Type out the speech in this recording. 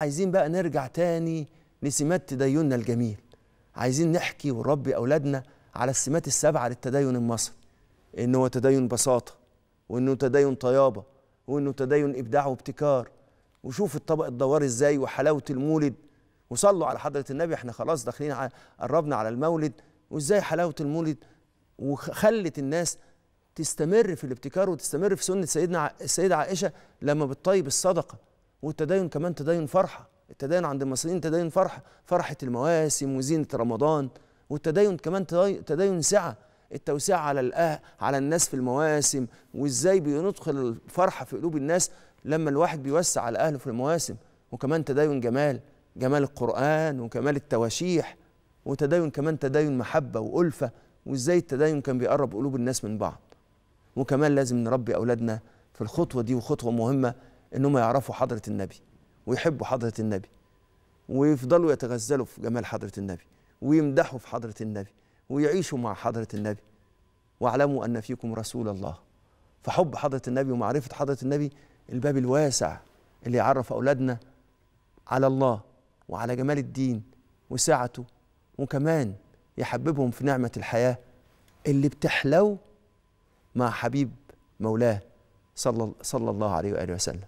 عايزين بقى نرجع تاني لسمات تديننا الجميل عايزين نحكي ونربي أولادنا على السمات السبعة للتدين المصري إنه هو تدين بساطة وإنه تدين طيابة وإنه تدين إبداع وابتكار وشوف الطبق الدوار إزاي وحلاوة المولد وصلوا على حضرة النبي إحنا خلاص داخلين على قربنا على المولد وإزاي حلاوة المولد وخلت الناس تستمر في الابتكار وتستمر في سنة سيدنا السيدة عائشة لما بتطيب الصدقة والتدين كمان تدين فرحه التدين عند المصريين تدين فرحه فرحه المواسم وزينه رمضان والتدين كمان تدين سعه التوسعة على الأه... على الناس في المواسم وازاي بندخل الفرحة في قلوب الناس لما الواحد بيوسع على أهله في المواسم وكمان تدين جمال جمال القرآن وكمال التواشيح وتدين كمان تدين محبة وألفة وازاي التدين كان بيقرب قلوب الناس من بعض وكمان لازم نربي أولادنا في الخطوة دي وخطوة مهمة انهم يعرفوا حضره النبي ويحبوا حضره النبي ويفضلوا يتغزلوا في جمال حضره النبي ويمدحوا في حضره النبي ويعيشوا مع حضره النبي واعلموا ان فيكم رسول الله فحب حضره النبي ومعرفه حضره النبي الباب الواسع اللي يعرف اولادنا على الله وعلى جمال الدين وسعته وكمان يحببهم في نعمه الحياه اللي بتحلو مع حبيب مولاه صلى, صلى الله عليه واله وسلم